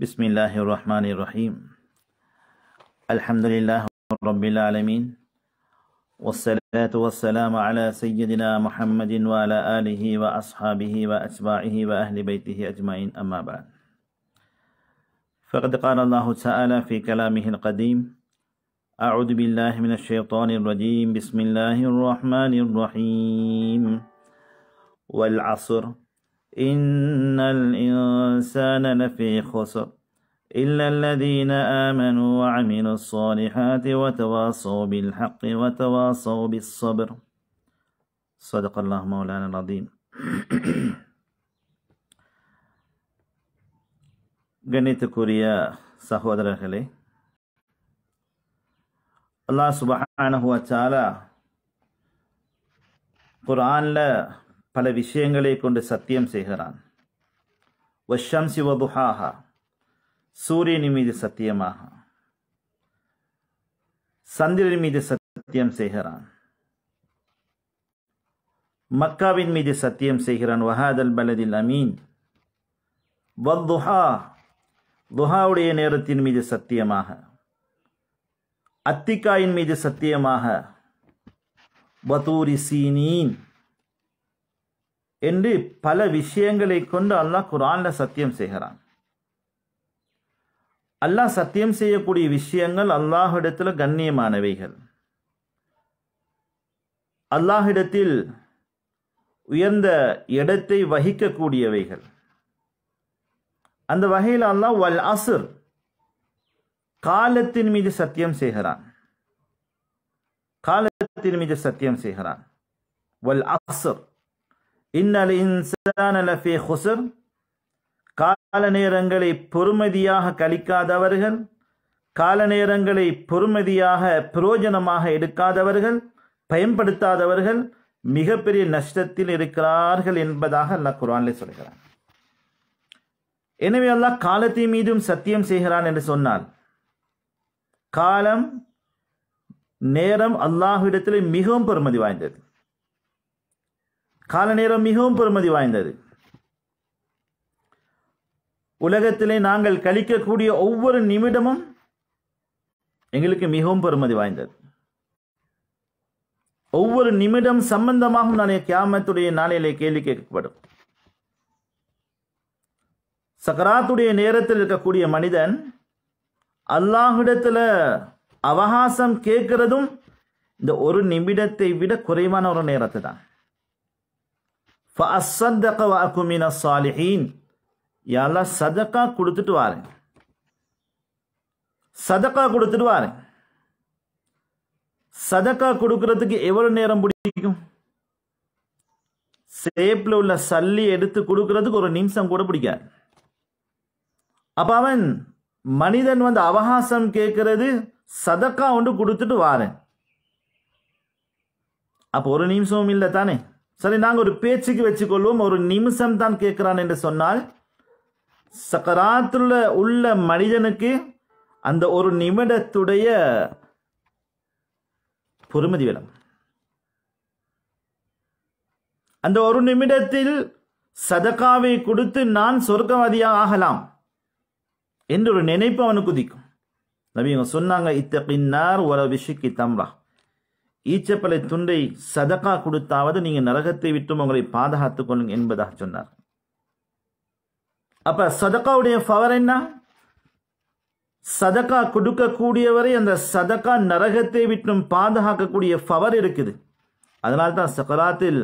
بسم الله الرحمن الرحيم الحمد لله رب العالمين والصلاة والسلام على سيدنا محمد وعلى آله وأصحابه وأتباعه وأهل بيته أجمعين أما بعد فقد قال الله تعالى في كلامه القديم أعوذ بالله من الشيطان الرجيم بسم الله الرحمن الرحيم والعصر إن الإنسان لفي خسر إلا الذين آمنوا وعملوا الصالحات وتواصوا بالحق وتواصوا بالصبر صدق الله مولانا العظيم كوريا خلي الله سبحانه وتعالى قرآن لا பல விஷயங்களை கொண்டு சத்தியம் செய்கிறான் வஷம் சிவதுஹாஹா சூரியன் மீது சத்தியமாக சந்திரன் மீது சத்தியம் செய்கிறான் மக்காவின் மீது சத்தியம் செய்கிறான் வஹாதல் பலதில் அமீன் துஹா துஹாவுடைய நேரத்தின் மீது சத்தியமாக அத்திக்காயின் மீது சத்தியமாக வதூரி சீனீன் என்று பல விஷயங்களை கொண்டு அல்லாஹ் குரான்ல சத்தியம் செய்கிறான் அல்லாஹ் சத்தியம் செய்யக்கூடிய விஷயங்கள் அல்லாஹிடத்தில் கண்ணியமானவைகள் அல்லாஹிடத்தில் உயர்ந்த இடத்தை வகிக்கக்கூடியவைகள் அந்த வகையில் அல்லாஹ் வல் அசுர் காலத்தின் மீது சத்தியம் செய்கிறான் காலத்தின் மீது சத்தியம் செய்கிறான் வல் அசுர் இன்னல் இன்சான லஃபி ஹுசுர் கால நேரங்களை பொறுமதியாக கழிக்காதவர்கள் கால நேரங்களை பொறுமதியாக பிரயோஜனமாக எடுக்காதவர்கள் பயன்படுத்தாதவர்கள் மிகப்பெரிய நஷ்டத்தில் இருக்கிறார்கள் என்பதாக அல்லாஹ் குரான்ல சொல்கிறான் எனவே அல்லாஹ் காலத்தை மீதும் சத்தியம் செய்கிறான் என்று சொன்னால் காலம் நேரம் அல்லாஹ்விடத்தில் மிகவும் பெறுமதி வாய்ந்தது காலநேரம் மிகவும் பெருமதி வாய்ந்தது உலகத்திலே நாங்கள் கழிக்கக்கூடிய ஒவ்வொரு நிமிடமும் எங்களுக்கு மிகவும் பெருமதி வாய்ந்தது ஒவ்வொரு நிமிடம் சம்பந்தமாகவும் நான் கியாமத்துடைய நாளிலே கேள்வி கேட்கப்படும் சக்கராத்துடைய நேரத்தில் இருக்கக்கூடிய மனிதன் அல்லாஹிடத்தில் அவகாசம் கேட்கிறதும் இந்த ஒரு நிமிடத்தை விட குறைவான ஒரு நேரத்தை தான் ஃபஸ்ஸத்தக வாக்குமின சாலிஹீன் யாரெல்லாம் சதக்கா கொடுத்துட்டு வாரேன் சதக்கா கொடுத்துட்டு வாரேன் சதக்கா கொடுக்கறதுக்கு எவ்வளவு நேரம் பிடிக்கும் சேப்ல உள்ள சல்லி எடுத்து கொடுக்கறதுக்கு ஒரு நிமிஷம் கூட பிடிக்காது அப்ப அவன் மனிதன் வந்து அவகாசம் கேட்கறது சதக்கா ஒன்று கொடுத்துட்டு வாரேன் அப்போ ஒரு நிமிஷமும் இல்லை தானே சரி நாங்கள் ஒரு பேச்சுக்கு வச்சுக்கொள்வோம் ஒரு நிமிஷம் தான் கேட்கிறான் என்று சொன்னால் சக்கராத்துல உள்ள மனிதனுக்கு அந்த ஒரு நிமிடத்துடைய பொறுமதி வேணும் அந்த ஒரு நிமிடத்தில் சதக்காவை கொடுத்து நான் சொர்க்கவாதியாக ஆகலாம் என்று ஒரு நினைப்பு அவனுக்கு குதிக்கும் நபி சொன்னாங்க பின்னார் ஒரு விஷயக்கு தம்ரா ஈச்சப்பலை துண்டை சதக்கா கொடுத்தாவது நீங்கள் நரகத்தை விட்டும் உங்களை பாதுகாத்துக் கொள்ளுங்க என்பதாக சொன்னார் அப்ப சதக்காவுடைய பவர் என்ன சதக்கா கொடுக்கக்கூடியவரை அந்த சதக்கா நரகத்தை விட்டும் பாதுகாக்கக்கூடிய பவர் இருக்குது அதனால்தான் சக்கராத்தில்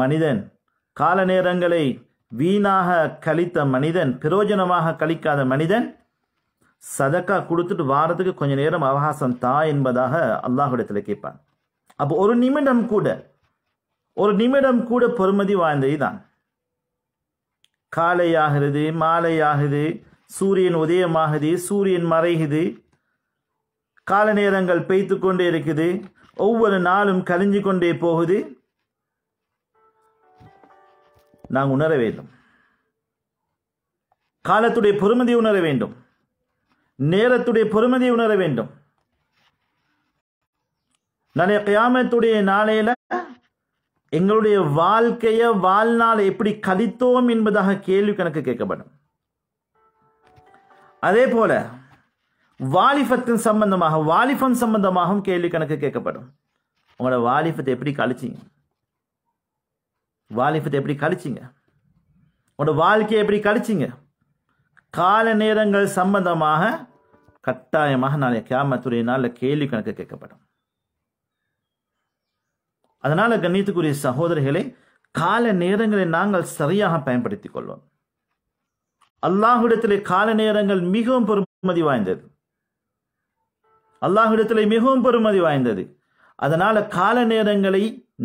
மனிதன் கால நேரங்களை வீணாக கழித்த மனிதன் பிரயோஜனமாக கழிக்காத மனிதன் சதக்கா கொடுத்துட்டு வாரத்துக்கு கொஞ்ச நேரம் அவகாசம் தா என்பதாக அல்லாஹுடத்தில் கேட்பான் அப்போ ஒரு நிமிடம் கூட ஒரு நிமிடம் கூட பொறுமதி வாய்ந்தது தான் காலை ஆகிறது மாலை ஆகுது சூரியன் உதயமாகுது சூரியன் மறைகுது கால நேரங்கள் பெய்த்து கொண்டே இருக்குது ஒவ்வொரு நாளும் கழிஞ்சு கொண்டே போகுது நாங்கள் உணர வேண்டும் காலத்துடைய பொறுமதி உணர வேண்டும் நேரத்துடைய பொறுமதி உணர வேண்டும் நாளைய கியாமத்துடைய நாளையில எங்களுடைய வாழ்க்கைய வாழ்நாளை எப்படி கதித்தோம் என்பதாக கேள்வி கணக்கு கேட்கப்படும் அதே போல வாலிபத்தின் சம்பந்தமாக வாலிபம் சம்பந்தமாகவும் கேள்வி கணக்கு கேட்கப்படும் உங்களோட வாலிபத்தை எப்படி கழிச்சிங்க வாலிபத்தை எப்படி கழிச்சிங்க உங்களோட வாழ்க்கையை எப்படி கழிச்சிங்க கால நேரங்கள் சம்பந்தமாக கட்டாயமாக நாளைய கேமத்துடைய நாளில் கேள்வி கணக்கு கேட்கப்படும் அதனால கண்ணியத்துக்குரிய சகோதரிகளை கால நேரங்களை நாங்கள் சரியாக பயன்படுத்திக் கொள்வோம் அல்லாஹுடத்திலே கால நேரங்கள் மிகவும் பெருமதி வாய்ந்தது அல்லாஹுடத்திலே மிகவும் பெருமதி வாய்ந்தது அதனால கால நேரங்களை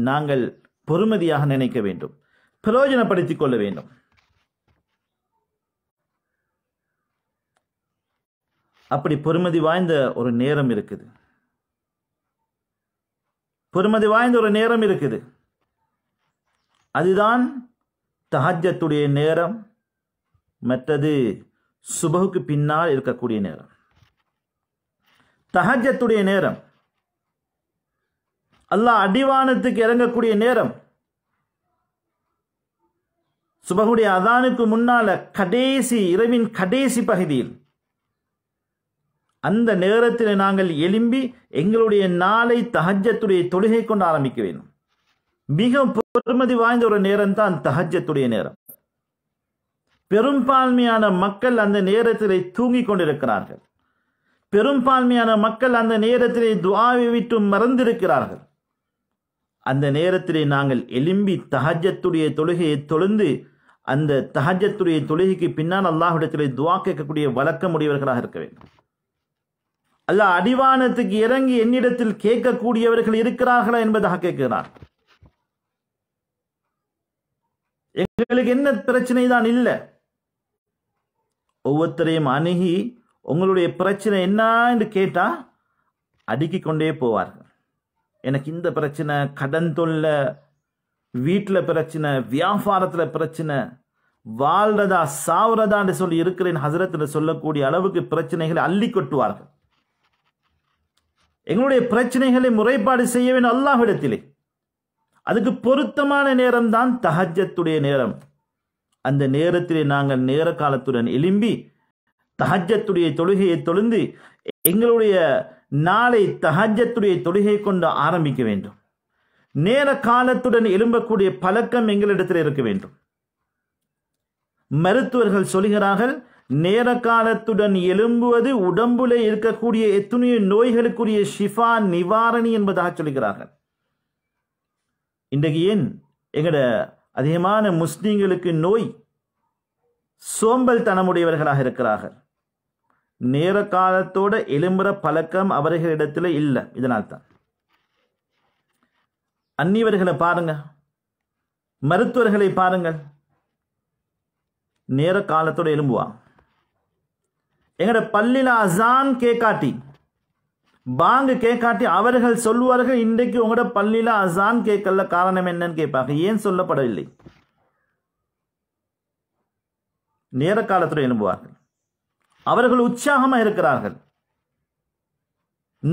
நாங்கள் பொறுமதியாக நினைக்க வேண்டும் பிரயோஜனப்படுத்திக் கொள்ள வேண்டும் அப்படி பொறுமதி வாய்ந்த ஒரு நேரம் இருக்குது பெருமதி வாய்ந்த ஒரு நேரம் இருக்குது அதுதான் தஹஜத்துடைய நேரம் மற்றது சுபகுக்கு பின்னால் இருக்கக்கூடிய நேரம் தஹஜத்துடைய நேரம் அல்லாஹ் அடிவானத்துக்கு இறங்கக்கூடிய நேரம் சுபகுடைய அதானுக்கு முன்னால கடைசி இரவின் கடைசி பகுதியில் அந்த நேரத்தில் நாங்கள் எலும்பி எங்களுடைய நாளை தகஜத்துடைய தொழுகை கொண்டு ஆரம்பிக்க வேண்டும் மிக பெருமதி வாய்ந்த ஒரு நேரம் தான் தகஜத்துடைய நேரம் பெரும்பான்மையான மக்கள் அந்த நேரத்திலே தூங்கிக் கொண்டிருக்கிறார்கள் பெரும்பான்மையான மக்கள் அந்த நேரத்திலே துவாவை விட்டு மறந்திருக்கிறார்கள் அந்த நேரத்திலே நாங்கள் எலும்பி தகஜத்துடைய தொழுகையை தொழுந்து அந்த தகஜத்துடைய தொழுகைக்கு பின்னால் அல்லாஹிடத்திலே துவா கேட்கக்கூடிய உடையவர்களாக இருக்க வேண்டும் அல்ல அடிவானத்துக்கு இறங்கி என்னிடத்தில் கேட்கக்கூடியவர்கள் இருக்கிறார்களா என்பதாக கேட்கிறார் எங்களுக்கு என்ன பிரச்சனை தான் இல்லை ஒவ்வொருத்தரையும் அணுகி உங்களுடைய பிரச்சனை என்ன என்று கேட்டா அடுக்கிக் கொண்டே போவார்கள் எனக்கு இந்த பிரச்சனை கடன் தொல்ல வீட்டில் பிரச்சனை வியாபாரத்தில் பிரச்சனை வாழ்றதா சாவுறதா என்று சொல்லி இருக்கிறேன் ஹசரத்தில் சொல்லக்கூடிய அளவுக்கு பிரச்சனைகளை அள்ளி கொட்டுவார்கள் எங்களுடைய பிரச்சனைகளை முறைப்பாடு செய்ய வேண்டும் அல்லாஹிடத்திலே அதுக்கு பொருத்தமான நேரம் தான் தஹஜத்துடைய நேரம் அந்த நேரத்திலே நாங்கள் நேர காலத்துடன் எழும்பி தஹஜத்துடைய தொழுகையை தொழுந்து எங்களுடைய நாளை தஹஜத்துடைய தொழுகை கொண்டு ஆரம்பிக்க வேண்டும் நேர காலத்துடன் எழும்பக்கூடிய பழக்கம் எங்களிடத்தில் இருக்க வேண்டும் மருத்துவர்கள் சொல்கிறார்கள் நேர காலத்துடன் எழும்புவது உடம்புல இருக்கக்கூடிய எத்தனையோ நோய்களுக்குரிய ஷிஃபா நிவாரணி என்பதாக சொல்கிறார்கள் இன்றைக்கு ஏன் எங்கட அதிகமான முஸ்லீம்களுக்கு நோய் சோம்பல் தனமுடையவர்களாக இருக்கிறார்கள் நேர காலத்தோட எலும்புற பழக்கம் அவர்களிடத்தில் இல்லை இதனால்தான் அந்நியவர்களை பாருங்க மருத்துவர்களை பாருங்கள் நேர காலத்தோட எலும்புவான் எங்கட பள்ளியில் அசான் கேக்காட்டி பாங்க கேக்காட்டி அவர்கள் சொல்லுவார்கள் இன்றைக்கு உங்களோட பள்ளியில் அசான் கேட்கல காரணம் என்னன்னு கேட்பாங்க ஏன் சொல்லப்படவில்லை நேர காலத்துடன் எழும்புவார்கள் அவர்கள் உற்சாகமாக இருக்கிறார்கள்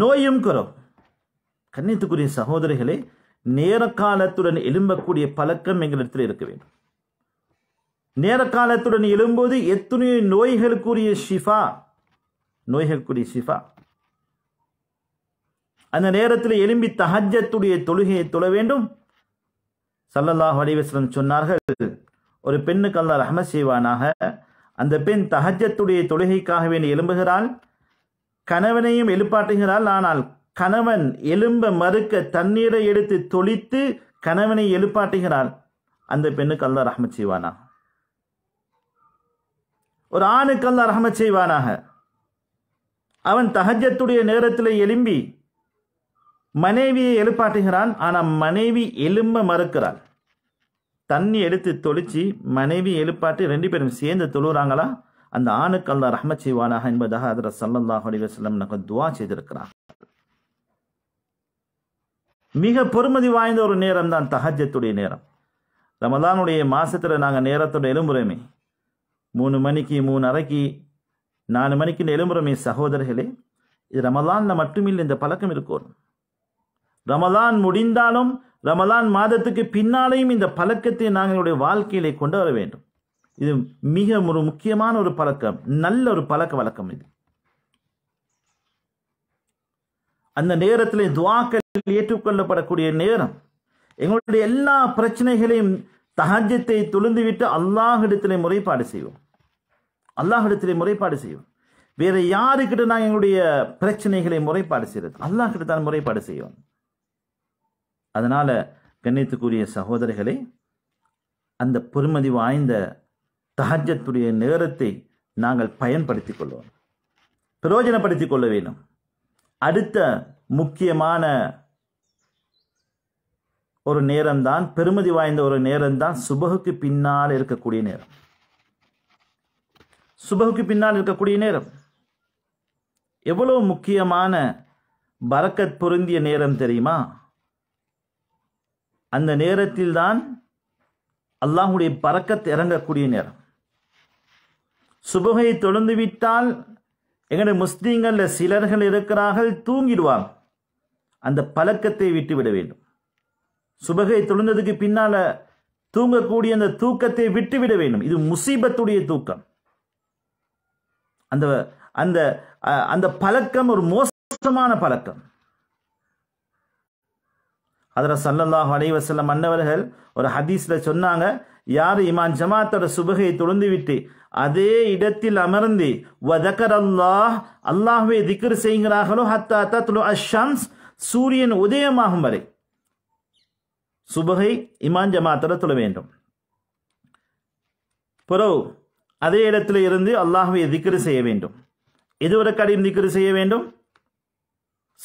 நோயும் குறும் கண்ணித்துக்குரிய சகோதரிகளே நேர காலத்துடன் எழும்பக்கூடிய பழக்கம் எங்களிடத்தில் இருக்க வேண்டும் நேர காலத்துடன் எழும்போது எத்தனை நோய்களுக்குரிய ஷிஃபா நோய்களுக்குரிய ஷிஃபா அந்த நேரத்தில் எலும்பி தஹஜத்துடைய தொழுகையை தொழ வேண்டும் சல்லல்லாஹ் வடிவசலம் சொன்னார்கள் ஒரு பெண்ணுக்கு அல்லா ரஹம செய்வானாக அந்த பெண் தஹஜத்துடைய தொழுகைக்காக வேண்டி எலும்புகிறாள் கணவனையும் எழுப்பாட்டுகிறாள் ஆனால் கணவன் எலும்ப மறுக்க தண்ணீரை எடுத்து தொளித்து கணவனை எழுப்பாட்டுகிறாள் அந்த பெண்ணுக்கு அல்லா ரஹமத் செய்வானா ஒரு ஆணுக்கு அல்ல ரஹமத் செய்வானாக அவன் தகஜத்துடைய நேரத்தில் எலும்பி மனைவியை எழுப்பாட்டுகிறான் ஆனால் மனைவி எலும்ப மறுக்கிறாள் தண்ணி எடுத்து தொழிச்சு மனைவி எழுப்பாட்டி ரெண்டு பேரும் சேர்ந்து தொழுகிறாங்களா அந்த ஆணுக்கு அல்லா ரஹமத் செய்வானாக என்பதாக அதில் சல்லல்லாஹ் அலி நமக்கு துவா செய்திருக்கிறான் மிக பொறுமதி வாய்ந்த ஒரு நேரம் தான் தகஜத்துடைய நேரம் ரமதானுடைய மாசத்துல நாங்கள் நேரத்தோட எழும்புறோமே மூணு மணிக்கு மூணு அரைக்கு நாலு மணிக்கு எழும்புறமே சகோதரர்களே இது ரமலானில் மட்டுமில்லை இந்த பழக்கம் இருக்கும் ரமலான் முடிந்தாலும் ரமலான் மாதத்துக்கு பின்னாலேயும் இந்த பழக்கத்தை நாங்களுடைய வாழ்க்கையிலே கொண்டு வர வேண்டும் இது மிக ஒரு முக்கியமான ஒரு பழக்கம் நல்ல ஒரு பழக்க வழக்கம் இது அந்த நேரத்தில் துவாக்கள் ஏற்றுக்கொள்ளப்படக்கூடிய நேரம் எங்களுடைய எல்லா பிரச்சனைகளையும் தகஜத்தை தொழுந்துவிட்டு அல்லாஹிடத்திலே முறைப்பாடு செய்வோம் அல்லாஹிடத்திலே முறைப்பாடு செய்வோம் வேற யாருக்கிட்ட நான் எங்களுடைய பிரச்சனைகளை முறைப்பாடு செய்யறது அல்லாஹிட்ட தான் முறைப்பாடு செய்வோம் அதனால கண்ணியத்துக்குரிய சகோதரிகளை அந்த பெருமதி வாய்ந்த தகஜத்துடைய நேரத்தை நாங்கள் பயன்படுத்திக் கொள்வோம் பிரயோஜனப்படுத்திக் கொள்ள வேண்டும் அடுத்த முக்கியமான ஒரு நேரம்தான் பெருமதி வாய்ந்த ஒரு நேரம்தான் சுபகுக்கு பின்னால் இருக்கக்கூடிய நேரம் சுபகுக்கு பின்னால் இருக்கக்கூடிய நேரம் எவ்வளோ முக்கியமான பறக்கத் பொருந்திய நேரம் தெரியுமா அந்த நேரத்தில்தான் அல்லாஹுடைய பறக்கத் இறங்கக்கூடிய நேரம் சுபகை தொழுந்து விட்டால் எங்களுடைய முஸ்லீம்களில் சிலர்கள் இருக்கிறார்கள் தூங்கிடுவாங்க அந்த பழக்கத்தை விட்டு விட வேண்டும் சுபகை தொழுந்ததுக்கு பின்னால் தூங்கக்கூடிய அந்த தூக்கத்தை விட்டு விட வேண்டும் இது முசீபத்துடைய தூக்கம் அந்த அந்த அந்த பழக்கம் ஒரு மோசமான பழக்கம் அதில் சல்லல்லாஹ் அலைவசல்லம் மன்னவர்கள் ஒரு ஹதீஸில் சொன்னாங்க யார் இமான் ஜமாத்தோட சுபகையை தொழுந்து விட்டு அதே இடத்தில் அமர்ந்து வதக்கர் அல்லாஹ் அல்லாஹ்வே திக்ர் செய்கிறார்களோ ஹத்தா தத்லு அஷம்ஸ் சூரியன் உதயமாகும் வரை சுபகை இமான் ஜமாத்தோட தொழ வேண்டும் பிறகு அதே இடத்துல இருந்து அல்லாஹுவை திக்ரு செய்ய வேண்டும் எதுவரை கடையும் திக்ரு செய்ய வேண்டும்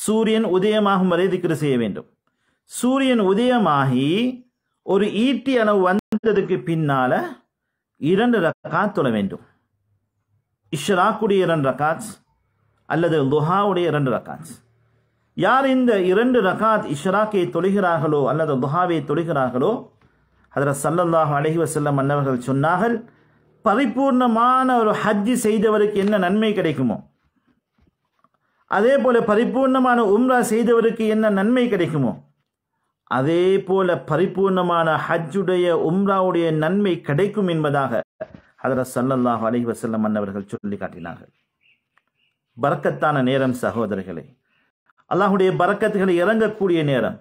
சூரியன் உதயமாகும் வரை திக்ரு செய்ய வேண்டும் சூரியன் உதயமாகி ஒரு ஈட்டி அளவு வந்ததுக்கு பின்னால இரண்டு ரக்காத் தொழ வேண்டும் இஷ்ராக்குடைய இரண்டு ரக்காத் அல்லது துஹாவுடைய இரண்டு ரக்காத் யார் இந்த இரண்டு ரகாத் இஷ்ராக்கை தொழுகிறார்களோ அல்லது துஹாவை தொழுகிறார்களோ அதில் சல்லல்லாஹ் அழகி வசல்லம் மன்னவர்கள் சொன்னார்கள் பரிபூர்ணமான ஒரு ஹஜ்ஜி செய்தவருக்கு என்ன நன்மை கிடைக்குமோ அதே போல பரிபூர்ணமான உம்ரா செய்தவருக்கு என்ன நன்மை கிடைக்குமோ அதே போல பரிபூர்ணமான ஹஜ்ஜுடைய உம்ராவுடைய நன்மை கிடைக்கும் என்பதாக ஹதரத் சல்லல்லாஹ் அலி வசல்லம் மன்னவர்கள் சொல்லி காட்டினார்கள் பறக்கத்தான நேரம் சகோதரர்களே அல்லாஹுடைய பறக்கத்துகளை இறங்கக்கூடிய நேரம்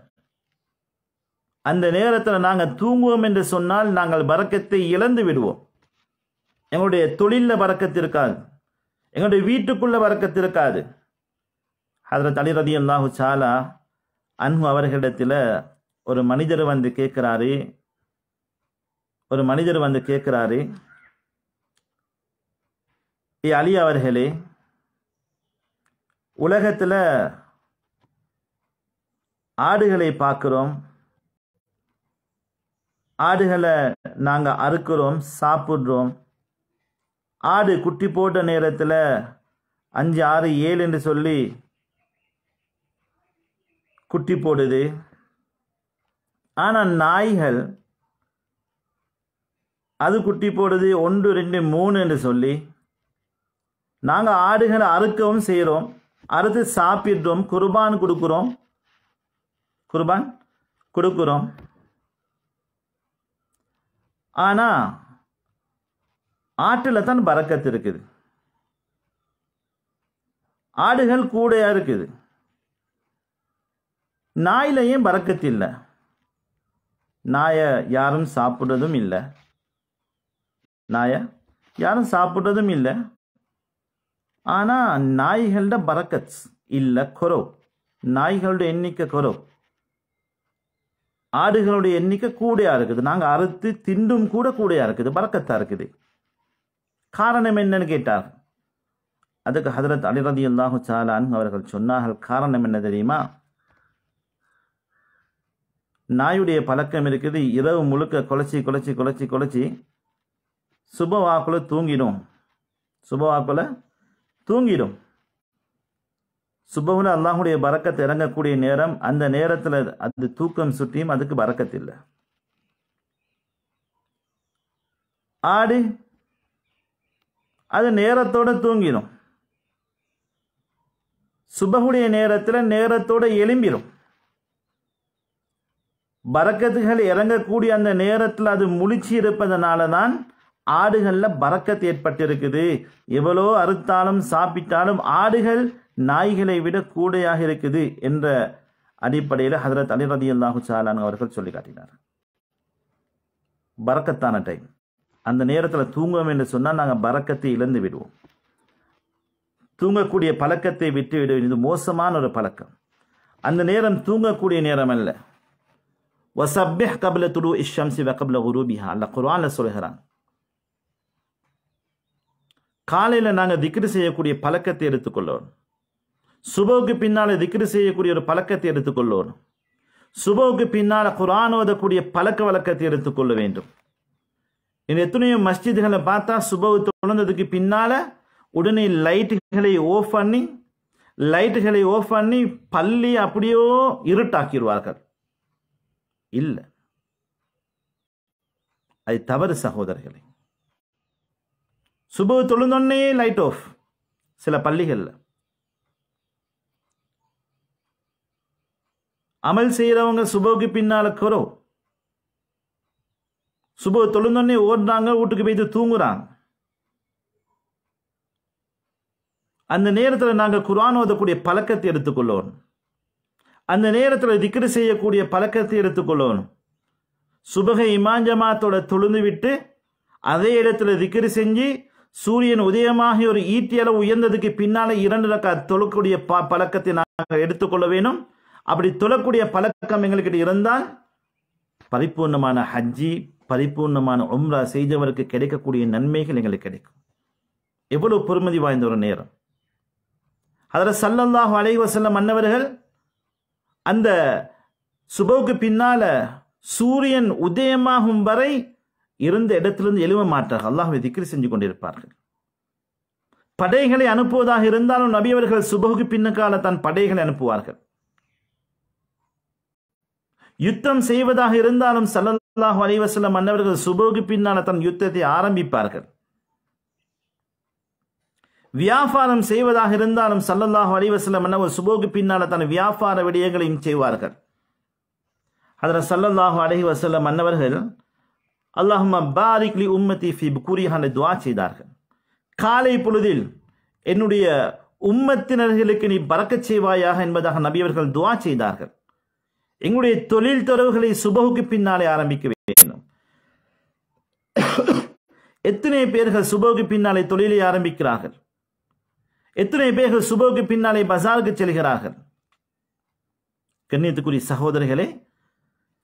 அந்த நேரத்தில் நாங்கள் தூங்குவோம் என்று சொன்னால் நாங்கள் பறக்கத்தை இழந்து விடுவோம் எங்களுடைய தொழிலில் பறக்கத்து இருக்காது எங்களுடைய வீட்டுக்குள்ளே பறக்கத்து இருக்காது அதில் தலிரதி அல்லாஹு சாலா அன்பு அவர்களிடத்தில் ஒரு மனிதர் வந்து கேட்குறாரு ஒரு மனிதர் வந்து கேட்குறாரு ஏ அலி அவர்களே உலகத்தில் ஆடுகளை பார்க்குறோம் ஆடுகளை நாங்கள் அறுக்கிறோம் சாப்பிட்றோம் ஆடு குட்டி போட்ட நேரத்தில் அஞ்சு ஆறு ஏழு என்று சொல்லி குட்டி போடுது ஆனால் நாய்கள் அது குட்டி போடுது ஒன்று ரெண்டு மூணு என்று சொல்லி நாங்கள் ஆடுகளை அறுக்கவும் செய்கிறோம் அறுத்து சாப்பிட்றோம் குர்பான் கொடுக்குறோம் குர்பான் கொடுக்குறோம் ஆனால் ஆட்டில் தான் பறக்கத்து இருக்குது ஆடுகள் கூடையாக இருக்குது நாயில் ஏன் பறக்கத்து இல்லை நாயை யாரும் சாப்பிட்றதும் இல்லை நாயை யாரும் சாப்பிட்றதும் இல்லை ஆனால் நாய்களோட பறக்கத் இல்லை குறவு நாய்களோட எண்ணிக்கை குறவு ஆடுகளுடைய எண்ணிக்கை கூடையாக இருக்குது நாங்கள் அறுத்து திண்டும் கூட கூடையாக இருக்குது பறக்கத்தாக இருக்குது காரணம் என்னன்னு கேட்டார் அதுக்கு ஹதரத் அலிரதி அல்லாஹு சாலான் அவர்கள் சொன்னார்கள் காரணம் என்ன தெரியுமா நாயுடைய பழக்கம் இருக்குது இரவு முழுக்க குலைச்சி குலைச்சி குலைச்சி குலைச்சி சுப வாக்குல தூங்கிடும் சுப வாக்குல தூங்கிடும் சுபவுல அல்லாஹுடைய பறக்கத்தை இறங்கக்கூடிய நேரம் அந்த நேரத்தில் அது தூக்கம் சுற்றியும் அதுக்கு பறக்கத்தில்லை ஆடு அது நேரத்தோடு தூங்கிடும் சுபகுடைய நேரத்தில் நேரத்தோடு எலும்பிடும் பறக்கத்துகள் இறங்கக்கூடிய அந்த நேரத்தில் அது முழிச்சு இருப்பதனால தான் ஆடுகளில் பறக்கத்து ஏற்பட்டிருக்குது எவ்வளோ அறுத்தாலும் சாப்பிட்டாலும் ஆடுகள் நாய்களை விட கூடையாக இருக்குது என்ற அடிப்படையில் ஹதரத் அலிரதி அல்லாஹு சாலான் அவர்கள் சொல்லி காட்டினார் பறக்கத்தான டைம் அந்த நேரத்தில் தூங்குவோம் என்று சொன்னால் நாங்கள் பறக்கத்தை இழந்து விடுவோம் தூங்கக்கூடிய பழக்கத்தை விட்டு விட இது மோசமான ஒரு பழக்கம் அந்த நேரம் தூங்கக்கூடிய நேரம் அல்ல வசப்பிஹ் கபில துடு இஷம்சி வ கபில அல்ல குரானில் சொல்கிறான் காலையில் நாங்கள் திக்ரு செய்யக்கூடிய பழக்கத்தை எடுத்துக்கொள்ளணும் சுபவுக்கு பின்னால் திக்ரு செய்யக்கூடிய ஒரு பழக்கத்தை எடுத்துக்கொள்ளோம் சுபவுக்கு பின்னால் குரான் ஓதக்கூடிய பழக்க வழக்கத்தை எடுத்துக்கொள்ள வேண்டும் இந்த எத்தனையோ மஸ்ஜிதுகளை பார்த்தா சுபவு தொழுந்ததுக்கு பின்னால உடனே லைட்டுகளை ஓஃப் பண்ணி லைட்டுகளை ஓஃப் பண்ணி பள்ளி அப்படியோ இருட்டாக்கிடுவார்கள் இல்லை அது தவறு சகோதரர்களே சுபவு தொழுந்தோடனே லைட் ஆஃப் சில பள்ளிகளில் அமல் செய்கிறவங்க சுபவுக்கு பின்னால் குறோ சுப தொழுந்தொன்னே ஓடுறாங்க வீட்டுக்கு போயிட்டு தூங்குறாங்க அந்த நேரத்தில் நாங்கள் குரான் ஓதக்கூடிய பழக்கத்தை எடுத்துக்கொள்ளணும் அந்த நேரத்தில் திக்ரு செய்யக்கூடிய பழக்கத்தை எடுத்துக்கொள்ளணும் சுபகை இமாஞ்சமாத்தோட தொழுந்து விட்டு அதே இடத்துல திக்ரு செஞ்சு சூரியன் உதயமாகி ஒரு ஈட்டியால உயர்ந்ததுக்கு பின்னால இரண்டு ரக்கா தொழக்கூடிய ப பழக்கத்தை நாங்கள் எடுத்துக்கொள்ள வேணும் அப்படி தொழக்கூடிய பழக்கம் எங்கள்கிட்ட இருந்தால் பரிபூர்ணமான ஹஜ்ஜி பரிபூர்ணமான உம்ரா செய்தவருக்கு கிடைக்கக்கூடிய நன்மைகள் எங்களுக்கு கிடைக்கும் எவ்வளவு பொறுமதி வாய்ந்த ஒரு நேரம் அதில் சல்லல்லாஹ் செல்ல மன்னவர்கள் அந்த சுபவுக்கு பின்னால சூரியன் உதயமாகும் வரை இருந்த இடத்திலிருந்து எழுவ மாட்டார்கள் அல்லாஹுவை திக்ரி செஞ்சு கொண்டிருப்பார்கள் படைகளை அனுப்புவதாக இருந்தாலும் நபி அவர்கள் சுபகுக்கு பின்னக்கால தன் படைகளை அனுப்புவார்கள் யுத்தம் செய்வதாக இருந்தாலும் சல்லல் அல்லாஹ் அலைவசல்லம் மன்னவர்கள் சுபோக்கு பின்னால் தன் யுத்தத்தை ஆரம்பிப்பார்கள் வியாபாரம் செய்வதாக இருந்தாலும் சல்லல்லாஹு அலைவசல்லம் மன்னவர் சுபோக்கு பின்னால் தன் வியாபார விடயங்களையும் செய்வார்கள் அதில் சல்லல்லாஹு அலஹி வசல்லம் மன்னவர்கள் அல்லாஹுமா பாரிக்லி உம்மதி ஃபி கூறியான துவா செய்தார்கள் காலை பொழுதில் என்னுடைய உம்மத்தினர்களுக்கு நீ பறக்கச் செய்வாயாக என்பதாக நபியவர்கள் துவா செய்தார்கள் எங்களுடைய தொழில் தொடர்புகளை சுபகுக்கு பின்னாலே ஆரம்பிக்க வேண்டும் எத்தனை பேர்கள் சுபகுக்கு பின்னாலே தொழிலை ஆரம்பிக்கிறார்கள் எத்தனை பேர்கள் சுபகுக்கு பின்னாலே பசாருக்கு செல்கிறார்கள் கண்ணியத்துக்குரிய சகோதரர்களே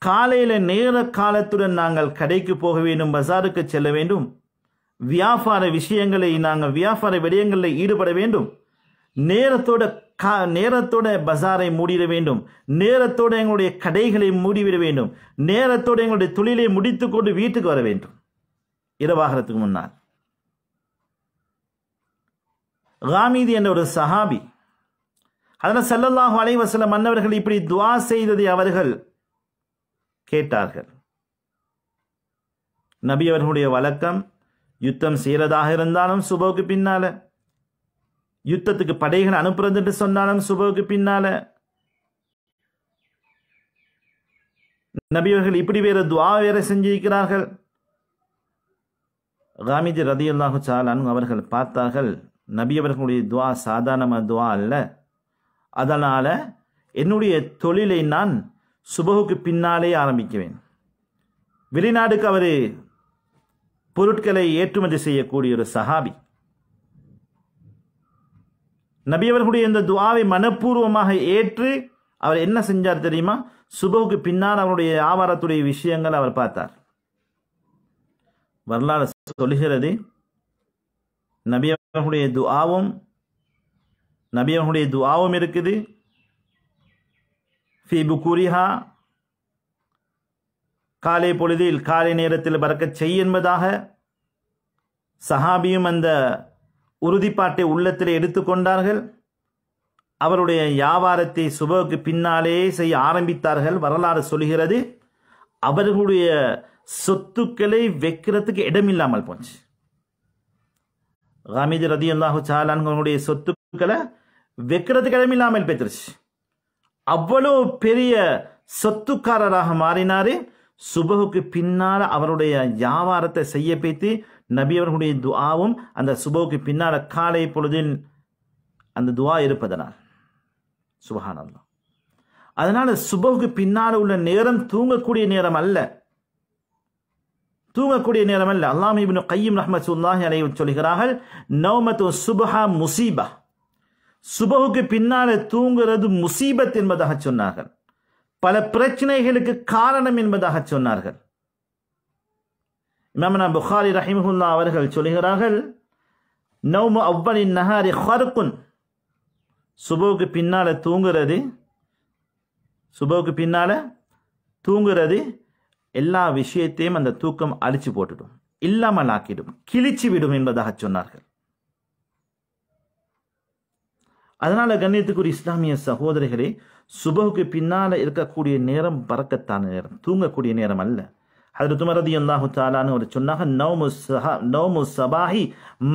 காலையில நேர காலத்துடன் நாங்கள் கடைக்கு போக வேண்டும் பசாருக்கு செல்ல வேண்டும் வியாபார விஷயங்களை நாங்கள் வியாபார விடயங்களில் ஈடுபட வேண்டும் நேரத்தோட கா நேரத்தோட பஜாரை மூடிட வேண்டும் நேரத்தோட எங்களுடைய கடைகளை மூடிவிட வேண்டும் நேரத்தோட எங்களுடைய தொழிலை முடித்து கொண்டு வீட்டுக்கு வர வேண்டும் இரவாகிறதுக்கு முன்னால் ராமீதி என்ற ஒரு சஹாபி அதனால் செல்லல்லாஹு அலைவசல மன்னவர்கள் இப்படி துவா செய்ததை அவர்கள் கேட்டார்கள் நபி அவர்களுடைய வழக்கம் யுத்தம் செய்கிறதாக இருந்தாலும் சுபோக்கு பின்னால யுத்தத்துக்கு படைகள் என்று சொன்னாலும் சுபவுக்கு பின்னால நபியவர்கள் இப்படி வேற துவா வேற செஞ்சிருக்கிறார்கள் ராமிஜி ரதியுல்லாஹு சாலான் அவர்கள் பார்த்தார்கள் நபியவர்களுடைய துவா சாதாரண துவா அல்ல அதனால என்னுடைய தொழிலை நான் சுபகுக்கு பின்னாலே ஆரம்பிக்குவேன் வெளிநாடுக்கு அவர் பொருட்களை ஏற்றுமதி செய்யக்கூடிய ஒரு சஹாபி நபி அவர்களுடைய இந்த துவாவை மனப்பூர்வமாக ஏற்று அவர் என்ன செஞ்சார் தெரியுமா சுபவுக்கு பின்னால் அவருடைய ஆவாரத்துடைய விஷயங்கள் அவர் பார்த்தார் வரலாறு சொல்லுகிறது நபி அவர்களுடைய துஆவும் நபி அவர்களுடைய துஆவும் இருக்குது ஃபீபுக்குரிஹா காலை பொழுதில் காலை நேரத்தில் பறக்கச் செய் என்பதாக சஹாபியும் அந்த உறுதிப்பாட்டை உள்ளத்தில் எடுத்துக்கொண்டார்கள் அவருடைய வியாபாரத்தை சுபவுக்கு பின்னாலே செய்ய ஆரம்பித்தார்கள் வரலாறு சொல்கிறது அவர்களுடைய சொத்துக்களை வைக்கிறதுக்கு இடமில்லாமல் போச்சு ஹமீது ரதி அல்லாஹு சாலான்களுடைய சொத்துக்களை வைக்கிறதுக்கு இடமில்லாமல் பெற்றுச்சு அவ்வளோ பெரிய சொத்துக்காரராக மாறினாரு சுபகுக்கு பின்னால் அவருடைய வியாபாரத்தை செய்ய பேத்து நபி அவர்களுடைய துவாவும் அந்த சுபோவுக்கு பின்னால் காலை பொழுதில் அந்த துவா இருப்பதனால் சுபகானந்தம் அதனால் சுபவுக்கு பின்னால் உள்ள நேரம் தூங்கக்கூடிய நேரம் அல்ல தூங்கக்கூடிய நேரம் அல்ல அல்லாம் இபின் கையும் சுல்லாஹி அலைவ சொல்கிறார்கள் நவமத்து சுபஹா முசீபா சுபவுக்கு பின்னால் தூங்குறது முசீபத் என்பதாக சொன்னார்கள் பல பிரச்சனைகளுக்கு காரணம் என்பதாக சொன்னார்கள் இமாமனா புகாரி ரஹிமஹுல்லா அவர்கள் சொல்கிறார்கள் நௌமு அவ்வளின் நஹாரி ஹர்குன் சுபோவுக்கு பின்னால் தூங்குறது சுபோவுக்கு பின்னால் தூங்குறது எல்லா விஷயத்தையும் அந்த தூக்கம் அழிச்சு போட்டுடும் இல்லாமல் ஆக்கிடும் கிழிச்சு விடும் என்பதாக சொன்னார்கள் அதனால் கண்ணியத்துக்குரிய இஸ்லாமிய சகோதரிகளே சுபகுக்கு பின்னால் இருக்கக்கூடிய நேரம் பறக்கத்தான நேரம் தூங்கக்கூடிய நேரம் அல்ல ஹதரத் உமர் ரதி தாலான்னு ஒரு சொன்னாங்க நோமு சஹா நோமு சபாஹி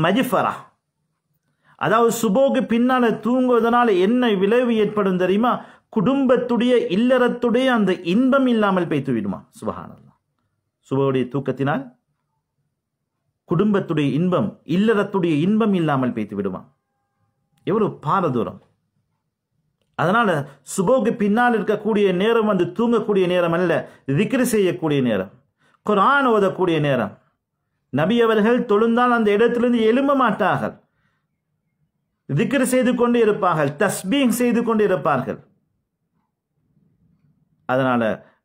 மஜிஃபரா அதாவது சுபோக்கு பின்னால தூங்குவதனால என்ன விளைவு ஏற்படும் தெரியுமா குடும்பத்துடைய இல்லறத்துடைய அந்த இன்பம் இல்லாமல் பெய்து விடுமா சுபகானல்லா சுபோடைய தூக்கத்தினால் குடும்பத்துடைய இன்பம் இல்லறத்துடைய இன்பம் இல்லாமல் பெய்து விடுமா எவ்வளவு பாரதூரம் அதனால சுபோக்கு பின்னால் இருக்கக்கூடிய நேரம் வந்து தூங்கக்கூடிய நேரம் அல்ல விக்கிரி செய்யக்கூடிய நேரம் குரான் ஓதக்கூடிய நேரம் நபி அவர்கள் தொழுந்தால் அந்த இடத்திலிருந்து எழும்ப மாட்டார்கள் திக்கர் செய்து கொண்டு இருப்பார்கள் தஸ்பீங் செய்து கொண்டு இருப்பார்கள் அதனால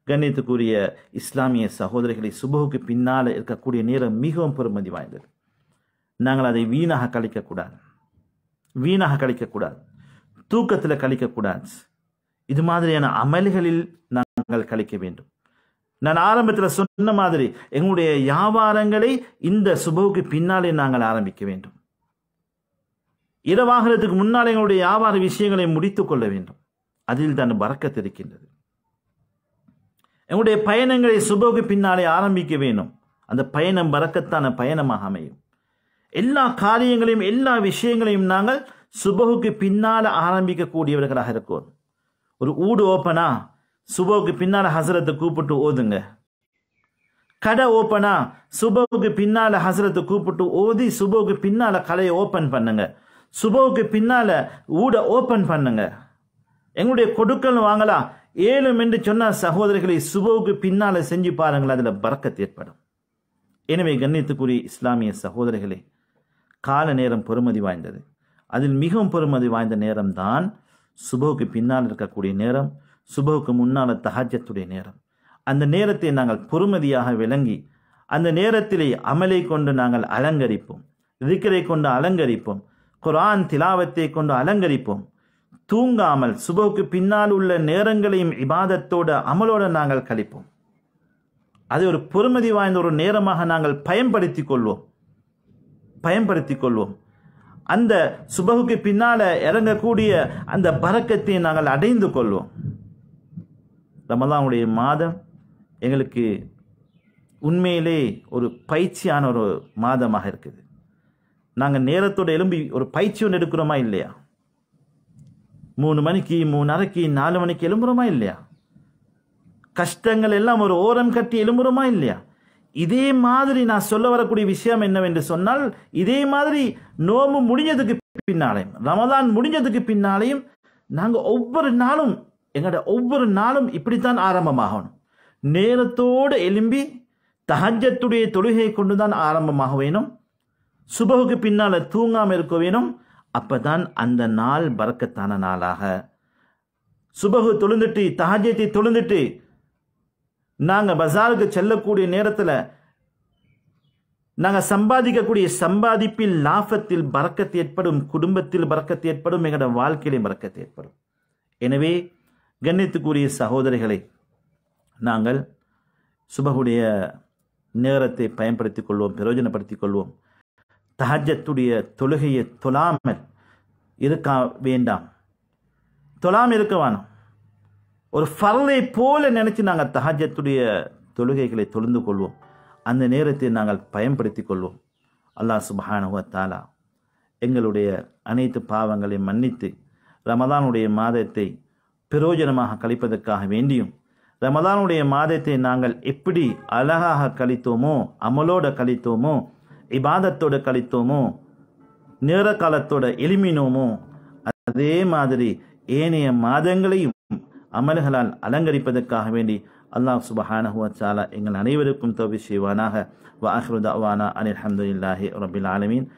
கண்ணியத்துக்குரிய இஸ்லாமிய சகோதரிகளை சுபகுக்கு பின்னால் இருக்கக்கூடிய நேரம் மிகவும் பெருமதி வாய்ந்தது நாங்கள் அதை வீணாக கழிக்கக்கூடாது வீணாக கழிக்கக்கூடாது தூக்கத்தில் கழிக்கக்கூடாது இது மாதிரியான அமல்களில் நாங்கள் கழிக்க வேண்டும் நான் ஆரம்பத்தில் சொன்ன மாதிரி எங்களுடைய வியாபாரங்களை இந்த சுபவுக்கு பின்னாலே நாங்கள் ஆரம்பிக்க வேண்டும் இரவாகிறதுக்கு முன்னால் எங்களுடைய வியாபார விஷயங்களை முடித்துக் கொள்ள வேண்டும் அதில் தான் பறக்கத் இருக்கின்றது எங்களுடைய பயணங்களை சுபவுக்கு பின்னாலே ஆரம்பிக்க வேண்டும் அந்த பயணம் பறக்கத்தான பயணமாக அமையும் எல்லா காரியங்களையும் எல்லா விஷயங்களையும் நாங்கள் சுபவுக்கு பின்னால் ஆரம்பிக்கக்கூடியவர்களாக இருக்கோம் ஒரு ஊடு ஓப்பனா சுபோவுக்கு பின்னால் ஹசரத்தை கூப்பிட்டு ஓதுங்க கடை ஓப்பனா சுபோவுக்கு பின்னால் ஹசரத்தை கூப்பிட்டு ஓதி சுபோவுக்கு பின்னால் கலையை ஓப்பன் பண்ணுங்க சுபோவுக்கு பின்னால் ஊட ஓப்பன் பண்ணுங்க எங்களுடைய கொடுக்கல் வாங்கலாம் ஏழும் என்று சொன்ன சகோதரிகளை சுபோவுக்கு பின்னால் செஞ்சு பாருங்கள் அதில் பறக்கத்து ஏற்படும் எனவே கண்ணியத்துக்குரிய இஸ்லாமிய சகோதரிகளே கால நேரம் பொறுமதி வாய்ந்தது அதில் மிகவும் பொறுமதி வாய்ந்த நேரம்தான் சுபோவுக்கு பின்னால் இருக்கக்கூடிய நேரம் சுபவுக்கு முன்னால் தகாஜத்துடைய நேரம் அந்த நேரத்தை நாங்கள் பொறுமதியாக விளங்கி அந்த நேரத்திலே அமலை கொண்டு நாங்கள் அலங்கரிப்போம் திக்கரை கொண்டு அலங்கரிப்போம் குரான் திலாவத்தை கொண்டு அலங்கரிப்போம் தூங்காமல் சுபவுக்கு பின்னால் உள்ள நேரங்களையும் இபாதத்தோடு அமலோடு நாங்கள் கழிப்போம் அதை ஒரு பொறுமதி வாய்ந்த ஒரு நேரமாக நாங்கள் பயன்படுத்தி கொள்வோம் பயன்படுத்தி கொள்வோம் அந்த சுபகுக்கு பின்னால் இறங்கக்கூடிய அந்த பறக்கத்தை நாங்கள் அடைந்து கொள்வோம் ரமலானுடைய மாதம் எங்களுக்கு உண்மையிலே ஒரு பயிற்சியான ஒரு மாதமாக இருக்குது நாங்கள் நேரத்தோடு எலும்பி ஒரு பயிற்சி ஒன்று எடுக்கிறோமா இல்லையா மூணு மணிக்கு மூணு அரைக்கு நாலு மணிக்கு எலும்புறோமா இல்லையா கஷ்டங்கள் எல்லாம் ஒரு ஓரம் கட்டி எலும்புறோமா இல்லையா இதே மாதிரி நான் சொல்ல வரக்கூடிய விஷயம் என்னவென்று சொன்னால் இதே மாதிரி நோம்பு முடிஞ்சதுக்கு பின்னாலையும் ரமதான் முடிஞ்சதுக்கு பின்னாலையும் நாங்கள் ஒவ்வொரு நாளும் எங்களோட ஒவ்வொரு நாளும் இப்படித்தான் ஆரம்பமாகணும் நேரத்தோடு எலும்பி தஹஜத்துடைய தொழுகையை கொண்டு தான் ஆரம்பமாக வேணும் சுபகுக்கு பின்னால் தூங்காமல் இருக்க வேணும் அப்போ தான் அந்த நாள் பறக்கத்தான நாளாக சுபகு தொழுந்துட்டு தஹஜத்தை தொழுந்துட்டு நாங்கள் பஜாருக்கு செல்லக்கூடிய நேரத்தில் நாங்கள் சம்பாதிக்கக்கூடிய சம்பாதிப்பில் லாபத்தில் பறக்கத்து ஏற்படும் குடும்பத்தில் பறக்கத்து ஏற்படும் எங்களோட வாழ்க்கையிலே பறக்கத்து ஏற்படும் எனவே கண்ணியத்துக்குரிய சகோதரிகளை நாங்கள் சுபகுடைய நேரத்தை பயன்படுத்திக் கொள்வோம் பிரயோஜனப்படுத்திக் கொள்வோம் தகஜத்துடைய தொழுகையை தொழாமல் இருக்க வேண்டாம் தொழாமல் இருக்க வேணாம் ஒரு ஃபரலை போல நினச்சி நாங்கள் தகஜத்துடைய தொழுகைகளை தொழுந்து கொள்வோம் அந்த நேரத்தை நாங்கள் பயன்படுத்திக் கொள்வோம் அல்லாஹ் சுபானுவத்தாலா தாலா எங்களுடைய அனைத்து பாவங்களை மன்னித்து ரமதானுடைய மாதத்தை பிரயோஜனமாக கழிப்பதற்காக வேண்டியும் ரமதானுடைய மாதத்தை நாங்கள் எப்படி அழகாக கழித்தோமோ அமலோடு கழித்தோமோ இபாதத்தோடு கழித்தோமோ நேர காலத்தோட எளிமினோமோ அதே மாதிரி ஏனைய மாதங்களையும் அமல்களால் அலங்கரிப்பதற்காக வேண்டி அல்லாஹ் சுபஹானஹுவாலா எங்கள் அனைவருக்கும் தோபி செய்வானாக வாஹ்ருதாவானா அனில் அஹமதுல்லாஹி ரபில் ஆலமீன்